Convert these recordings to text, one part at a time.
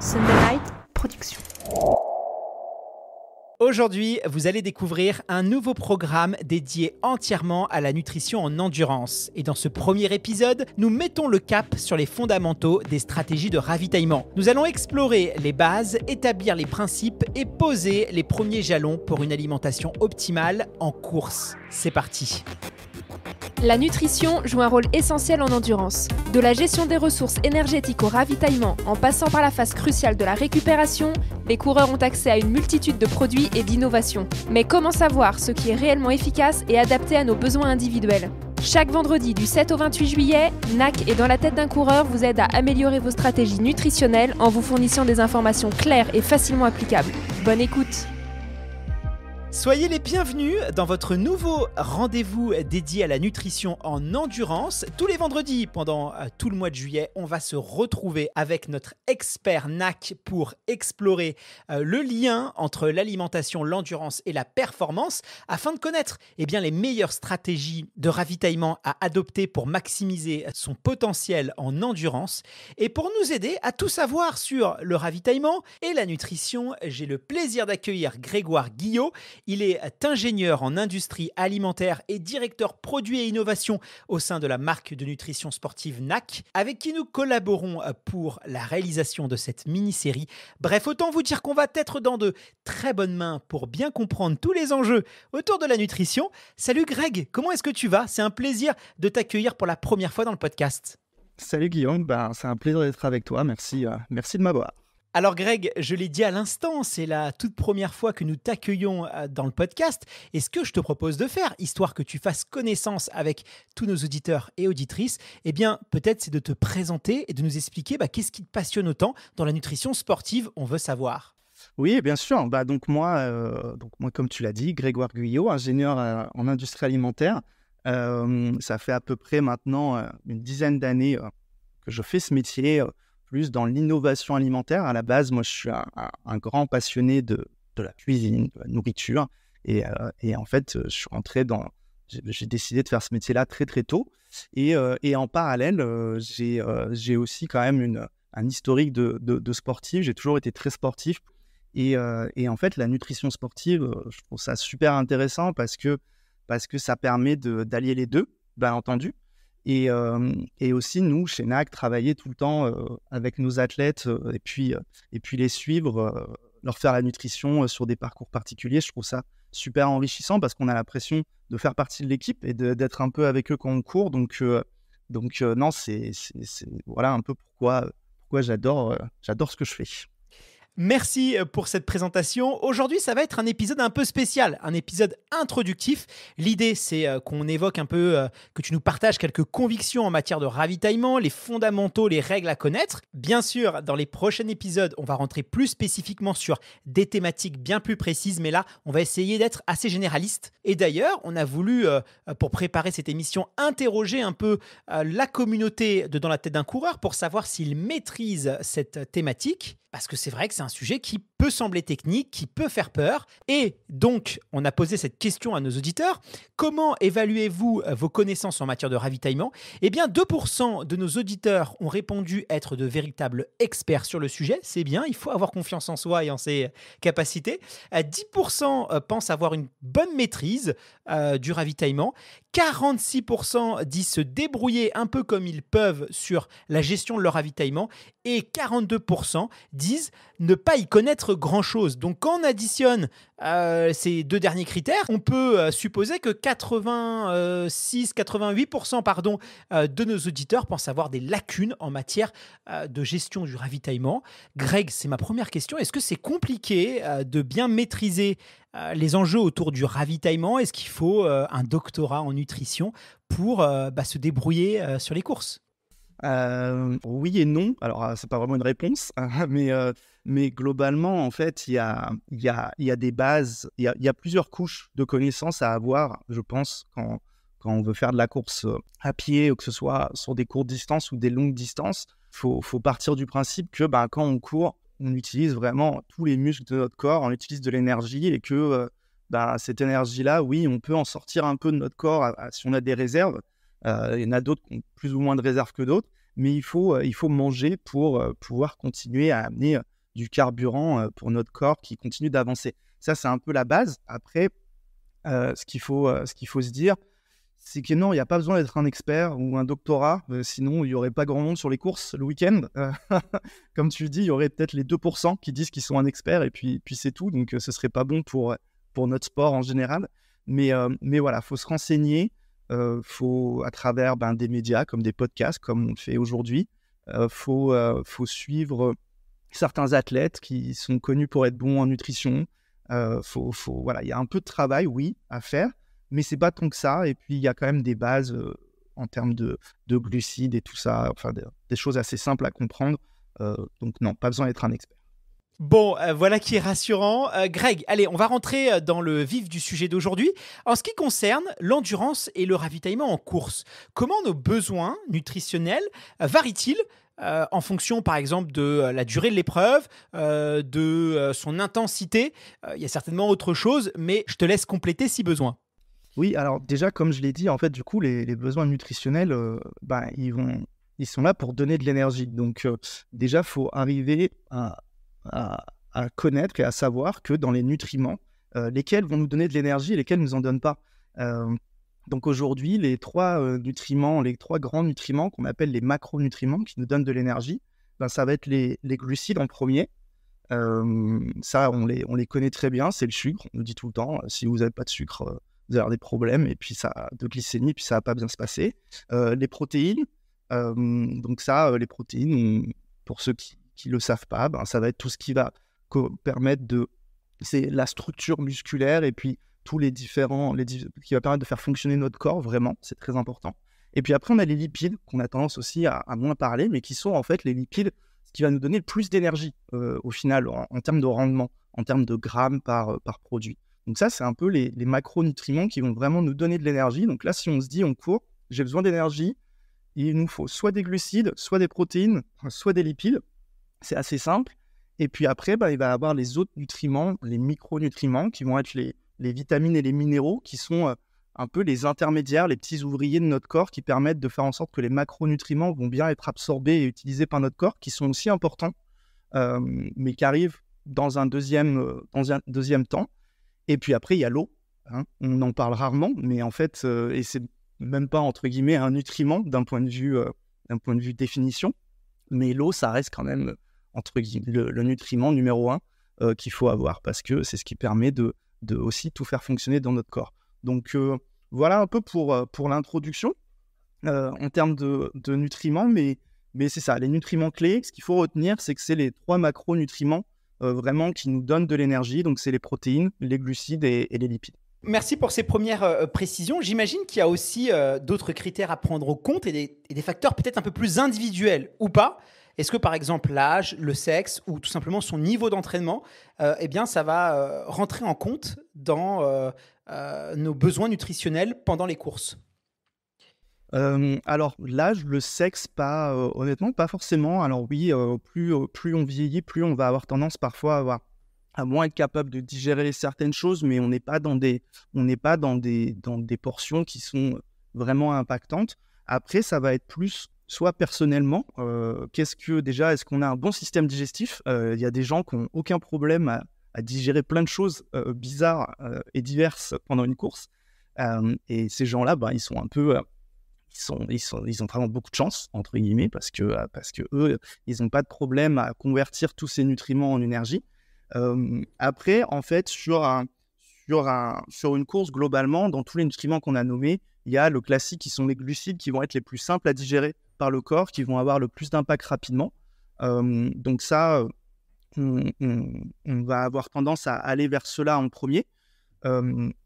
Sunday Night Aujourd'hui, vous allez découvrir un nouveau programme dédié entièrement à la nutrition en endurance. Et dans ce premier épisode, nous mettons le cap sur les fondamentaux des stratégies de ravitaillement. Nous allons explorer les bases, établir les principes et poser les premiers jalons pour une alimentation optimale en course. C'est parti la nutrition joue un rôle essentiel en endurance. De la gestion des ressources énergétiques au ravitaillement, en passant par la phase cruciale de la récupération, les coureurs ont accès à une multitude de produits et d'innovations. Mais comment savoir ce qui est réellement efficace et adapté à nos besoins individuels chaque vendredi du 7 au 28 juillet, NAC et dans la tête d'un coureur vous aide à améliorer vos stratégies nutritionnelles en vous fournissant des informations claires et facilement applicables. Bonne écoute Soyez les bienvenus dans votre nouveau rendez-vous dédié à la nutrition en endurance. Tous les vendredis, pendant euh, tout le mois de juillet, on va se retrouver avec notre expert NAC pour explorer euh, le lien entre l'alimentation, l'endurance et la performance afin de connaître eh bien, les meilleures stratégies de ravitaillement à adopter pour maximiser son potentiel en endurance. Et pour nous aider à tout savoir sur le ravitaillement et la nutrition, j'ai le plaisir d'accueillir Grégoire Guillot il est ingénieur en industrie alimentaire et directeur produits et innovation au sein de la marque de nutrition sportive NAC, avec qui nous collaborons euh, pour la réalisation de cette mini-série. Bref, autant vous dire qu'on va être dans de très bonnes mains pour bien comprendre tous les enjeux autour de la nutrition. Salut Greg, comment est-ce que tu vas C'est un plaisir de t'accueillir pour la première fois dans le podcast. Salut Guillaume, ben, c'est un plaisir d'être avec toi. Merci, euh, merci de m'avoir. Alors Greg, je l'ai dit à l'instant, c'est la toute première fois que nous t'accueillons euh, dans le podcast. Et ce que je te propose de faire, histoire que tu fasses connaissance avec tous nos auditeurs et auditrices, eh bien peut-être c'est de te présenter et de nous expliquer bah, qu'est-ce qui te passionne autant dans la nutrition sportive, on veut savoir. Oui, bien sûr. Bah, donc, moi, euh, donc moi, comme tu l'as dit, Grégoire Guyot, ingénieur euh, en industrie alimentaire. ça fait à peu près maintenant une dizaine d'années que je fais ce métier plus dans l'innovation alimentaire. À la base, moi, je suis un, grand passionné de, de, la cuisine, de la nourriture. Et, euh, et en fait, euh, je suis rentré dans. J'ai décidé de faire ce métier-là très, très tôt. Et, euh, et en parallèle, j'ai j'ai aussi quand même une, un historique de, de, sportif. J'ai toujours été très sportif. Et, et, en fait, la nutrition sportive, je trouve ça super intéressant parce que, parce que ça permet d'allier les deux, bien entendu. Euh, et, aussi, nous, chez NAC, travailler tout le temps euh, avec nos athlètes euh, et, puis, et puis les suivre, leur faire la nutrition sur des parcours particuliers, je trouve ça super enrichissant parce qu'on a l'impression de faire partie de l'équipe et d'être un peu avec eux quand on court. Donc, donc non, c'est voilà un peu pourquoi, pourquoi j'adore j'adore ce que je fais. Merci euh, pour cette présentation. Aujourd'hui, ça va être un épisode un peu spécial, un épisode introductif. L'idée, c'est euh, qu'on évoque un peu, euh, que tu nous partages quelques convictions en matière de ravitaillement, les fondamentaux, les règles à connaître. Bien sûr, dans les prochains épisodes, on va rentrer plus spécifiquement sur des thématiques bien plus précises, mais là, on va essayer d'être assez généraliste. Et d'ailleurs, on a voulu, pour préparer cette émission, interroger un peu la communauté de Dans la tête d'un coureur pour savoir s'il maîtrise cette thématique, parce que c'est vrai que c'est un sujet qui peut sembler technique, qui peut faire peur. Et donc, on a posé cette question à nos auditeurs. Comment évaluez-vous euh, vos connaissances en matière de ravitaillement Eh bien, 2% de nos auditeurs ont répondu être de véritables experts sur le sujet. C'est bien, il faut avoir confiance en soi et en ses capacités. 10% euh, euh, pensent avoir une bonne maîtrise euh, du ravitaillement. 46% disent se débrouiller un peu comme ils peuvent sur la gestion de leur ravitaillement et 42% disent ne pas y connaître grand-chose. Donc quand on additionne euh, ces deux derniers critères, on peut euh, supposer que 86-88% pardon de nos auditeurs pensent avoir des lacunes en matière de gestion du ravitaillement. Greg, c'est ma première question. Est-ce que c'est compliqué de bien maîtriser euh, les enjeux autour du ravitaillement. Est-ce qu'il faut euh, un doctorat en nutrition pour euh, bah, se débrouiller sur les courses Oui et non. Alors, c'est pas vraiment une réponse, hein, mais, mais globalement, en fait, il y a, y, y a des bases, il y a, plusieurs couches de connaissances à avoir, je pense, quand, quand on veut faire de la course à pied, ou que ce soit sur des courtes distances ou des longues distances. Il faut, partir du principe que bah, quand on court, on utilise vraiment tous les muscles de notre corps, on utilise de l'énergie et que euh, ben, cette énergie-là, oui, on peut en sortir un peu de notre corps si on a des réserves. Euh, il y en a d'autres qui ont plus ou moins de réserves que d'autres, mais il faut, euh, il faut manger pour pouvoir continuer à amener du carburant pour notre corps qui continue d'avancer. Ça, c'est un peu la base. Après, ce qu'il faut, qu'il faut se dire, c'est que non, il n'y a pas besoin d'être un expert ou un doctorat, euh, sinon il n'y aurait pas grand monde sur les courses le week-end. comme tu dis, il y aurait peut-être les 2% qui disent qu'ils sont un expert et puis, puis c'est tout, donc ce euh, ce serait pas bon pour, notre sport en général. Mais, euh, mais voilà, faut se renseigner, à travers ben, des médias comme des podcasts, comme on le fait aujourd'hui, faut, faut suivre certains athlètes qui sont connus pour être bons en nutrition. faut, faut voilà, il y a un peu de travail, oui, à faire mais c'est pas tant que ça. Et puis, il y a quand même des bases en termes de, glucides et tout ça, enfin, des, choses assez simples à comprendre. donc, non, pas besoin d'être un expert. Bon, euh, voilà qui est rassurant. Euh, Greg, allez, on va rentrer dans le vif du sujet d'aujourd'hui. En ce qui concerne l'endurance et le ravitaillement en course, comment nos besoins nutritionnels varient-ils euh, en fonction par exemple de la durée de l'épreuve, de son intensité Il y a certainement autre chose, mais je te laisse compléter si besoin. Oui, alors déjà, comme je l'ai dit, en fait, du coup, les, besoins nutritionnels, ben, ils, sont là pour donner de l'énergie. Donc, euh, déjà, il faut arriver à, connaître et à savoir que dans les nutriments, euh, lesquels vont nous donner de l'énergie et lesquels ne nous en donnent pas. donc, aujourd'hui, les trois nutriments, les trois grands nutriments qu'on appelle les macronutriments qui nous donnent de l'énergie, ben, ça va être les, glucides en premier, ça, on les, on les connaît très bien, c'est le sucre. On nous dit tout le temps, si vous n'avez pas de sucre, d'avoir des problèmes et puis ça, de glycémie, puis ça va pas bien se passer. Euh, les protéines, euh, donc ça, euh, les protéines, pour ceux qui ne le savent pas, ben, ça va être tout ce qui va permettre de... C'est la structure musculaire et puis tous les différents... Les, qui va permettre de faire fonctionner notre corps, vraiment, c'est très important. Et puis après, on a les lipides, qu'on a tendance aussi à, moins parler, mais qui sont en fait les lipides, ce qui va nous donner le plus d'énergie au final, en, termes de rendement, en termes de grammes par, par produit. Donc ça, c'est un peu les, macronutriments qui vont vraiment nous donner de l'énergie. Donc là, si on se dit, on court, j'ai besoin d'énergie, il nous faut soit des glucides, soit des protéines, soit des lipides. C'est assez simple. Et puis après, bah, il va y avoir les autres nutriments, les micronutriments, qui vont être les, vitamines et les minéraux, qui sont euh, un peu les intermédiaires, les petits ouvriers de notre corps, qui permettent de faire en sorte que les macronutriments vont bien être absorbés et utilisés par notre corps, qui sont aussi importants, euh, mais qui arrivent dans un deuxième, euh, dans un deuxième temps. Et puis après, il y a l'eau. Hein. On en parle rarement, mais en fait, et euh, et c'est même pas entre guillemets un nutriment d'un point de vue, euh, d'un point de vue définition, mais l'eau, ça reste quand même entre guillemets le, nutriment numéro un euh, qu'il faut avoir parce que c'est ce qui permet de, de, aussi tout faire fonctionner dans notre corps. Donc voilà un peu pour, pour l'introduction en termes de, de nutriments, mais, mais c'est ça, les nutriments clés. Ce qu'il faut retenir, c'est que c'est les trois macronutriments euh, vraiment qui nous donnent de l'énergie. Donc, c'est les protéines, les glucides et, les lipides. Merci pour ces premières euh, précisions. J'imagine qu'il y a aussi euh, d'autres critères à prendre en compte et des, facteurs peut-être un peu plus individuels ou pas. Est-ce que par exemple l'âge, le sexe ou tout simplement son niveau d'entraînement, eh bien ça va rentrer en compte dans nos besoins nutritionnels pendant les courses alors, l'âge, le sexe, pas honnêtement, pas forcément. Alors oui, plus, plus on vieillit, plus on va avoir tendance parfois à, avoir, à moins être capable de digérer certaines choses, mais on n'est pas dans des, on pas dans des, dans des portions qui sont vraiment impactantes. Après, ça va être plus soit personnellement, qu'est-ce que déjà, est-ce qu'on a un bon système digestif Il y a des gens qui n'ont aucun problème à, digérer plein de choses bizarres et diverses pendant une course. et ces gens-là, bah, ils sont un peu ils, sont, ils ont vraiment beaucoup de chance, entre guillemets, parce que, euh, parce que eux, ils n'ont pas de problème à convertir tous ces nutriments en énergie. après, en fait, sur, un, sur, un, sur une course, globalement, dans tous les nutriments qu'on a nommés, il y a le classique qui sont les glucides qui vont être les plus simples à digérer par le corps, qui vont avoir le plus d'impact rapidement. donc ça, euh, on, va avoir tendance à aller vers cela en premier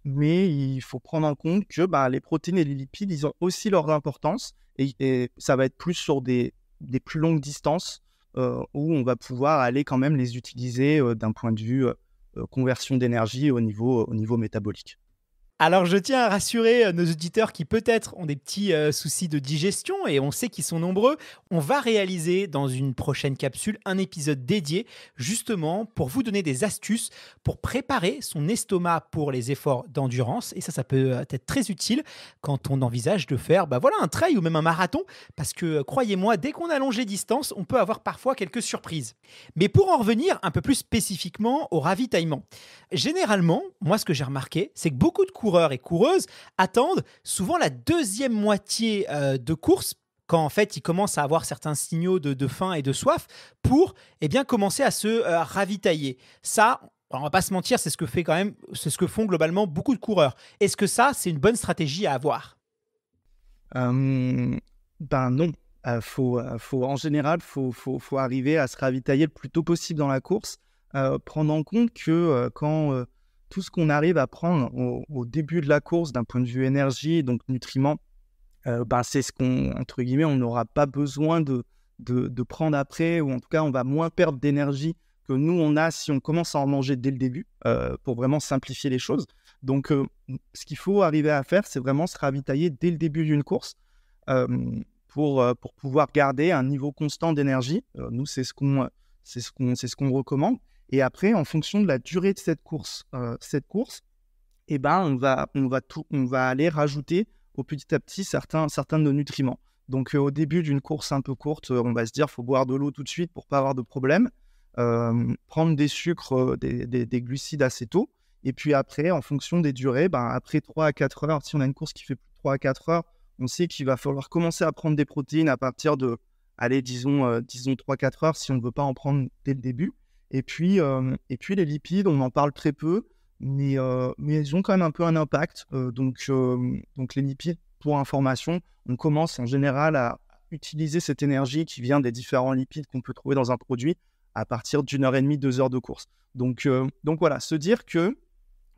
mais il faut prendre en compte que bah, les protéines et les lipides, ils ont aussi leur importance et, ça va être plus sur des, plus longues distances où on va pouvoir aller quand même les utiliser d'un point de vue conversion d'énergie au niveau, au niveau métabolique. Alors je tiens à rassurer euh, nos auditeurs qui peut-être ont des petits euh, soucis de digestion et on sait qu'ils sont nombreux. On va réaliser dans une prochaine capsule un épisode dédié justement pour vous donner des astuces pour préparer son estomac pour les efforts d'endurance et ça ça peut euh, être très utile quand on envisage de faire bah voilà un trail ou même un marathon parce que croyez-moi dès qu'on allonge les distances on peut avoir parfois quelques surprises. Mais pour en revenir un peu plus spécifiquement au ravitaillement. Généralement, moi ce que j'ai remarqué c'est que beaucoup de cours et coureuses attendent souvent la deuxième moitié euh, de course quand en fait ils commencent à avoir certains signaux de, faim et de soif pour et eh bien commencer à se euh, ravitailler. Ça, on va pas se mentir, c'est ce que fait quand même, c'est ce que font globalement beaucoup de coureurs. Est-ce que ça, c'est une bonne stratégie à avoir euh, Ben non. faut, faut, en général, faut, faut, faut, arriver à se ravitailler le plus tôt possible dans la course, prendre en compte que quand tout ce qu'on arrive à prendre au, début de la course d'un point de vue énergie, donc nutriments, euh, bah, c'est ce qu'on, entre on n'aura pas besoin de, de, prendre après, ou en tout cas, on va moins perdre d'énergie que nous, on a si on commence à en manger dès le début, euh, pour vraiment simplifier les choses. Donc, euh, ce qu'il faut arriver à faire, c'est vraiment se ravitailler dès le début d'une course pour, pour pouvoir garder un niveau constant d'énergie. nous, c'est ce qu'on, c'est ce qu'on, c'est ce qu'on recommande. Et après, en fonction de la durée de cette course, euh, cette course, eh ben, on va, on va on va aller rajouter au petit à petit certains, certains de nutriments. Donc, euh, au début d'une course un peu courte, euh, on va se dire, qu'il faut boire de l'eau tout de suite pour ne pas avoir de problème. prendre des sucres, des, glucides assez tôt. Et puis après, en fonction des durées, ben, après 3 à 4 heures, si on a une course qui fait plus de 3 à 4 heures, on sait qu'il va falloir commencer à prendre des protéines à partir de, allez, disons, disons 3-4 heures si on ne veut pas en prendre dès le début. Et puis, euh, et puis les lipides, on en parle très peu, mais, euh, ils ont quand même un peu un impact. Euh, donc, donc les lipides, pour information, on commence en général à utiliser cette énergie qui vient des différents lipides qu'on peut trouver dans un produit à partir d'une heure et demie, deux heures de course. Donc, donc voilà, se dire que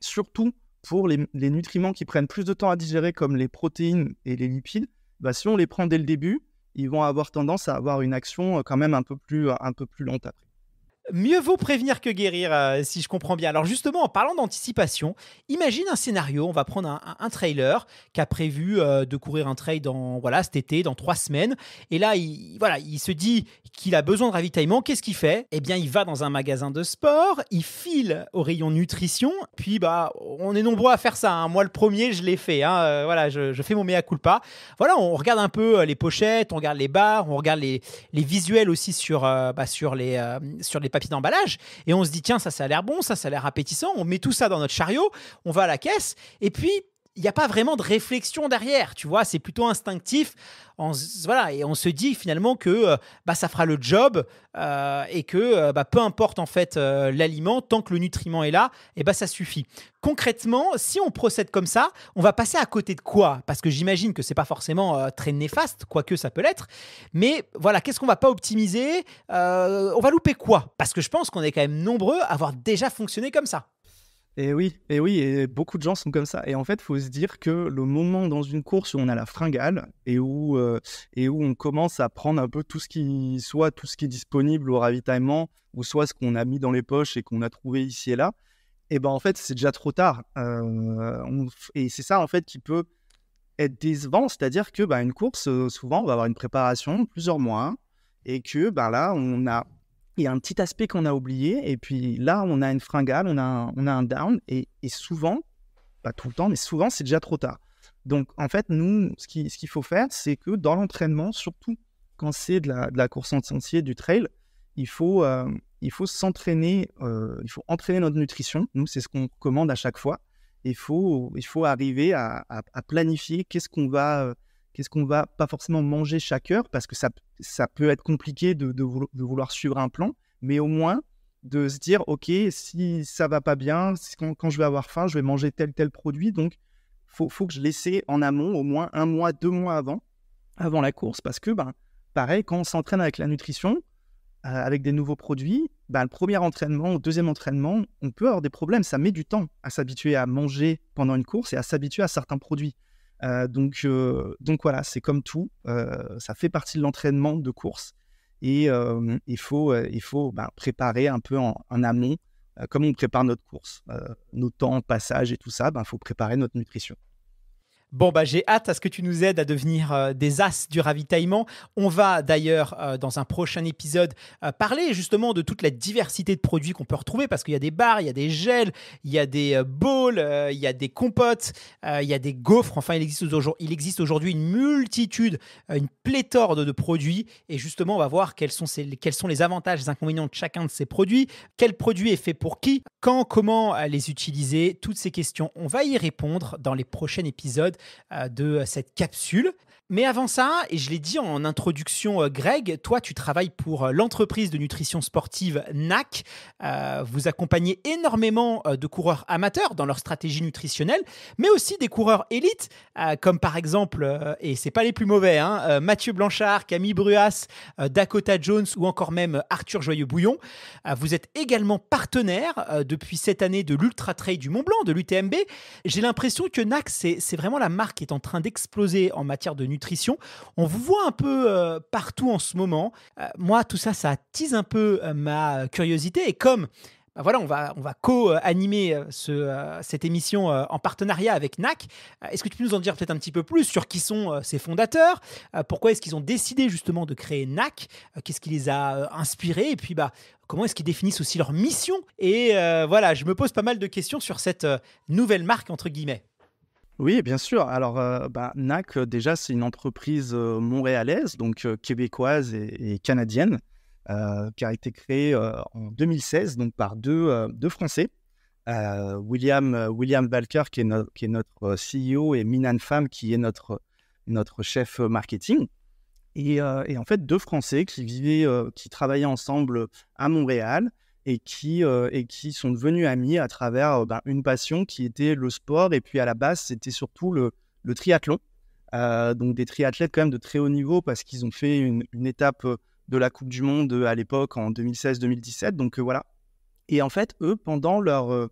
surtout pour les, nutriments qui prennent plus de temps à digérer, comme les protéines et les lipides, bah, si on les prend dès le début, ils vont avoir tendance à avoir une action quand même un peu plus, un peu plus lente après. Mieux vaut prévenir que guérir, euh, si je comprends bien. Alors justement, en parlant d'anticipation, imagine un scénario, on va prendre un, trailer qui a prévu euh, de courir un trail dans voilà cet été, dans trois semaines, et là il voilà il se dit qu'il a besoin de ravitaillement. Qu'est-ce qu'il fait Eh bien, il va dans un magasin de sport, il file au rayon nutrition, puis bah on est nombreux à faire ça. Hein. Moi le premier, je l'ai fait. Hein. Euh, voilà, je, fais mon mea culpa. Voilà, on regarde un peu les pochettes, on regarde les bars, on regarde les, visuels aussi sur bah, sur les sur les papier d'emballage et on se dit tiens ça ça a l'air bon, ça ça a l'air appétissant, on met tout ça dans notre chariot, on va à la caisse et puis il n'y a pas vraiment de réflexion derrière, tu vois, c'est plutôt instinctif. On, voilà, et on se dit finalement que euh, bah, ça fera le job euh, et que euh, bah, peu importe en fait l'aliment, tant que le nutriment est là, et eh bah, ça suffit. Concrètement, si on procède comme ça, on va passer à côté de quoi Parce que j'imagine que c'est pas forcément très néfaste, quoique ça peut l'être. Mais voilà, qu'est-ce qu'on va pas optimiser On va louper quoi Parce que je pense qu'on est quand même nombreux à avoir déjà fonctionné comme ça. Et oui, et oui, beaucoup de gens sont comme ça. Et en fait, faut se dire que le moment dans une course où on a la fringale et où, euh, et où on commence à prendre un peu tout ce qui soit tout ce qui est disponible au ravitaillement ou soit ce qu'on a mis dans les poches et qu'on a trouvé ici et là, et eh ben en fait, c'est déjà trop tard. Euh, et c'est ça en fait qui peut être décevant, c'est-à-dire que ben, une course euh, souvent on va avoir une préparation plusieurs mois et que ben là on a il y a un petit aspect qu'on a oublié, et puis là, on a une fringale, on a un, on a un down, et, souvent, pas tout le temps, mais souvent, c'est déjà trop tard. Donc, en fait, nous, ce qu'il ce faut faire, c'est que dans l'entraînement, surtout quand c'est de la, de la, course en sentier, du trail, il faut, euh, il faut s'entraîner, euh, il faut entraîner notre nutrition. Nous, c'est ce qu'on commande à chaque fois. Il faut, il faut arriver à planifier qu'est-ce qu'on va euh, qu'est-ce qu'on va pas forcément manger chaque heure, parce que ça, ça peut être compliqué de, vouloir, suivre un plan, mais au moins de se dire, OK, si ça va pas bien, quand, je vais avoir faim, je vais manger tel, tel produit. Donc, faut, faut que je laisse en amont au moins un mois, deux mois avant, avant la course, parce que, ben, pareil, quand on s'entraîne avec la nutrition, euh, avec des nouveaux produits, ben, le premier entraînement, le deuxième entraînement, on peut avoir des problèmes. Ça met du temps à s'habituer à manger pendant une course et à s'habituer à certains produits. Euh, donc, euh, donc voilà, c'est comme tout, euh, ça fait partie de l'entraînement de course et il faut, ben, préparer un peu en, amont, comme on prépare notre course, nos temps, passage et tout ça, il ben, faut préparer notre nutrition. Bon, bah, j'ai hâte à ce que tu nous aides à devenir euh, des as du ravitaillement. On va d'ailleurs, euh, dans un prochain épisode, euh, parler justement de toute la diversité de produits qu'on peut retrouver parce qu'il y a des bars, il y a des gels, il y a des bowls, il y a des compotes, il y a des gaufres. Enfin, il existe aujourd'hui une multitude, une pléthore de, produits. Et justement, on va voir quels sont, les avantages et les inconvénients de chacun de ces produits, quel produit est fait pour qui, quand, comment les utiliser, toutes ces questions. On va y répondre dans les prochains épisodes. Euh, de cette capsule mais avant ça, et je l'ai dit en introduction, euh, Greg, toi, tu travailles pour euh, l'entreprise de nutrition sportive NAC. Euh, vous accompagnez énormément de coureurs amateurs dans leur stratégie nutritionnelle, mais aussi des coureurs élites, comme par exemple, et c'est pas les plus mauvais, hein, Mathieu Blanchard, Camille Bruas, Dakota Jones ou encore même Arthur Joyeux-Bouillon. vous êtes également partenaire depuis cette année de l'Ultra Trail du Mont Blanc, de l'UTMB. J'ai l'impression que NAC, c'est vraiment la marque qui est en train d'exploser en matière de nutrition nutrition. On vous voit un peu euh, partout en ce moment. Euh, moi, tout ça, ça tise un peu euh, ma curiosité. Et comme bah voilà, on va, on va co-animer cette émission en partenariat avec NAC. Est-ce que tu peux nous en dire peut-être un petit peu plus sur qui sont ces fondateurs Pourquoi est-ce qu'ils ont décidé justement de créer NAC Qu'est-ce qui les a inspirés Et puis, bah, comment est-ce qu'ils définissent aussi leur mission Et voilà, je me pose pas mal de questions sur cette nouvelle marque, entre guillemets. Oui, bien sûr. Alors, euh, bah, NAC, euh, déjà, c'est une entreprise euh, montréalaise, donc québécoise et, canadienne, qui a été créée en 2016 donc, par deux, deux Français, William, William Balker, qui est, notre CEO, et Minan Pham, qui est notre, notre chef marketing. Et, en fait, deux Français qui qui travaillaient ensemble à Montréal, et qui, euh, et qui sont devenus amis à travers euh, ben, une passion qui était le sport. Et puis à la base, c'était surtout le, triathlon. Euh, donc des triathlètes quand même de très haut niveau parce qu'ils ont fait une, étape de la Coupe du Monde à l'époque en 2016-2017. Donc voilà. Et en fait, eux, pendant leur,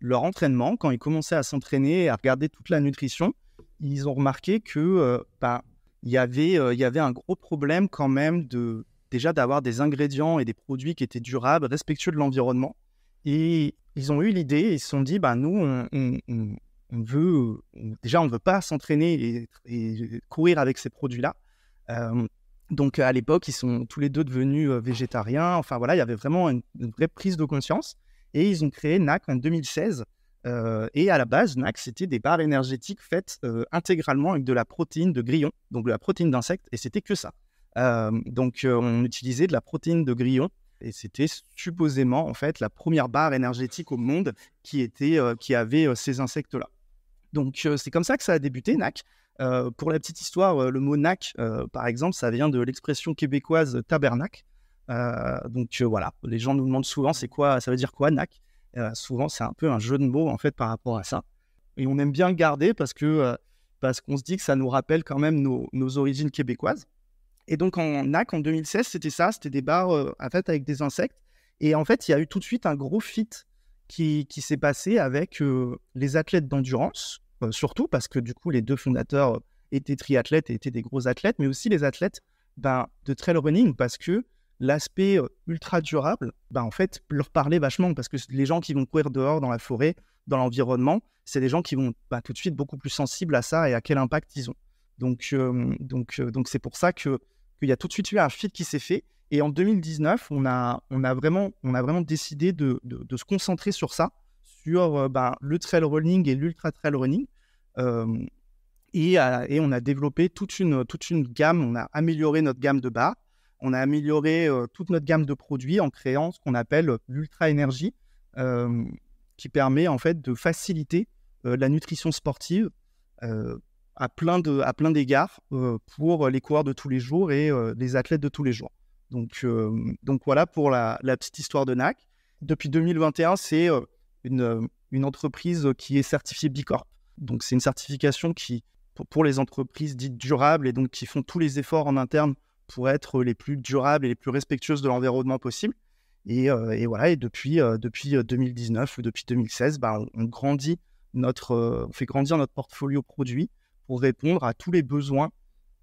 leur entraînement, quand ils commençaient à s'entraîner et à regarder toute la nutrition, ils ont remarqué que bah, il y avait, il y avait un gros problème quand même de, déjà d'avoir des ingrédients et des produits qui étaient durables, respectueux de l'environnement. Et ils ont eu l'idée, ils se sont dit, bah, nous, on, veut, déjà, on ne veut pas s'entraîner et, courir avec ces produits-là. Euh, donc, à l'époque, ils sont tous les deux devenus euh, végétariens. Enfin, voilà, il y avait vraiment une, vraie prise de conscience. Et ils ont créé NAC en 2016. Euh, et à la base, NAC, c'était des barres énergétiques faites intégralement avec de la protéine de grillon, donc de la protéine d'insecte, et c'était que ça donc, on utilisait de la protéine de grillon et c'était supposément en fait la première barre énergétique au monde qui était qui avait ces insectes là. Donc c'est comme ça que ça a débuté NAC. pour la petite histoire, le mot NAC, par exemple, ça vient de l'expression québécoise tabernacle. donc voilà, les gens nous demandent souvent c'est quoi, ça veut dire quoi NAC Souvent c'est un peu un jeu de mots en fait par rapport à ça. Et on aime bien le garder parce que parce qu'on se dit que ça nous rappelle quand même nos origines québécoises. Et donc en NAC, en 2016, c'était ça, c'était des bars euh, en fait, avec des insectes. Et en fait, il y a eu tout de suite un gros fit qui, qui s'est passé avec euh, les athlètes d'endurance, euh, surtout parce que du coup, les deux fondateurs étaient triathlètes et étaient des gros athlètes, mais aussi les athlètes ben, de trail running, parce que l'aspect ultra durable, ben, en fait, leur parlait vachement, parce que les gens qui vont courir dehors dans la forêt, dans l'environnement, c'est des gens qui vont ben, tout de suite beaucoup plus sensibles à ça et à quel impact ils ont. Donc, donc, donc c'est pour ça que qu'il y a tout de suite eu un fit qui s'est fait. Et en 2019, on a, on a, vraiment, on a vraiment décidé de, se concentrer sur ça, sur euh, ben, le trail running et l'ultra trail running. Euh, euh, et, on a développé toute une, toute une gamme, on a amélioré notre gamme de barres, on a amélioré toute notre gamme de produits en créant ce qu'on appelle l'ultra énergie, qui permet en fait de faciliter la nutrition sportive à plein de à plein d'égards euh, pour les coureurs de tous les jours et euh, les athlètes de tous les jours. Donc euh, donc voilà pour la, petite histoire de NAC. Depuis 2021, c'est une, une entreprise qui est certifiée Bicorp. Donc c'est une certification qui pour, les entreprises dites durables et donc qui font tous les efforts en interne pour être les plus durables et les plus respectueuses de l'environnement possible. Et, et, voilà, et depuis, depuis 2019 ou depuis 2016, bah, on, grandit notre, on fait grandir notre portfolio produit pour répondre à tous les besoins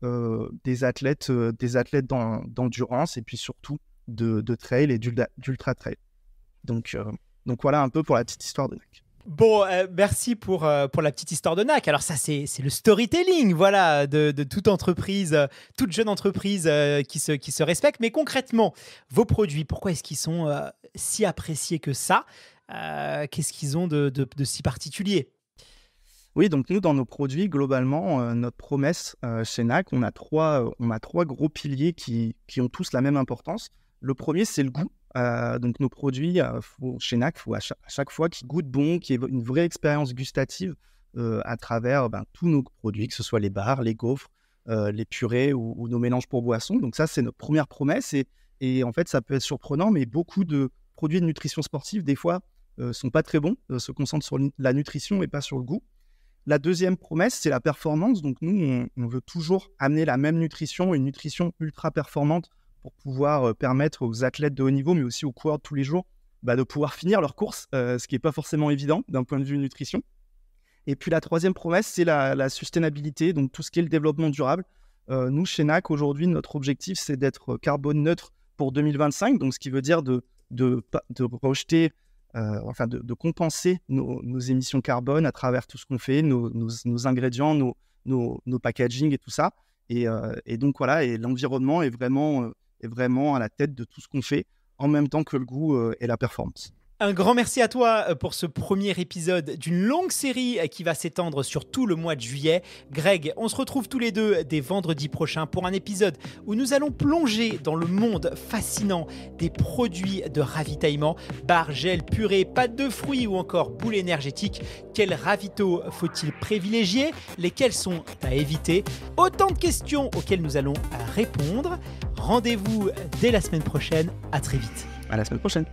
euh, des athlètes, euh, des athlètes d'endurance et puis surtout de, trail et d'ultra-trail. Donc, euh, donc voilà un peu pour la petite histoire de NAC. Bon, merci pour, pour la petite histoire de NAC. Alors ça, c'est le storytelling, voilà, de, toute entreprise, toute jeune entreprise qui, se, qui se respecte. Mais concrètement, vos produits, pourquoi est-ce qu'ils sont si appréciés que ça Qu'est-ce qu'ils ont de, de si particulier oui, donc nous, dans nos produits, globalement, euh, notre promesse euh, chez NAC, on a trois, euh, on a trois gros piliers qui, ont tous la même importance. Le premier, c'est le goût. donc nos produits chez NAC, faut à chaque, fois qu'ils goûtent bon, qu'il y ait une vraie expérience gustative à travers ben, tous nos produits, que ce soit les bars, les gaufres, les purées ou, nos mélanges pour boissons. Donc ça, c'est notre première promesse. Et, et en fait, ça peut être surprenant, mais beaucoup de produits de nutrition sportive, des fois, ne sont pas très bons, se concentrent sur la nutrition et pas sur le goût. La deuxième promesse, c'est la performance. Donc nous, on, veut toujours amener la même nutrition, une nutrition ultra performante pour pouvoir euh, permettre aux athlètes de haut niveau, mais aussi aux coureurs tous les jours, bah, de pouvoir finir leur course, euh, ce qui n'est pas forcément évident d'un point de vue nutrition. Et puis la troisième promesse, c'est la, sustainabilité, donc tout ce qui est le développement durable. Euh, nous, chez NAC, aujourd'hui, notre objectif, c'est d'être carbone neutre pour 2025, donc ce qui veut dire de, de, de rejeter euh, enfin de, compenser nos, émissions carbone à travers tout ce qu'on fait, nos, ingrédients, nos, packaging et tout ça. Et, euh, donc voilà, et l'environnement euh, est vraiment à la tête de tout ce qu'on fait, en même temps que le goût et la performance. Un grand merci à toi euh, pour ce premier épisode d'une longue série euh, qui va s'étendre sur tout le mois de juillet. Greg, on se retrouve tous les deux euh, dès vendredi prochain pour un épisode où nous allons plonger dans le monde fascinant des produits de ravitaillement, bar, gel, purée, pâtes de fruits ou encore boules énergétiques. Quels ravitaux faut-il privilégier Lesquels sont à éviter Autant de questions auxquelles nous allons répondre. Rendez-vous dès la semaine prochaine. À très vite. À la semaine prochaine.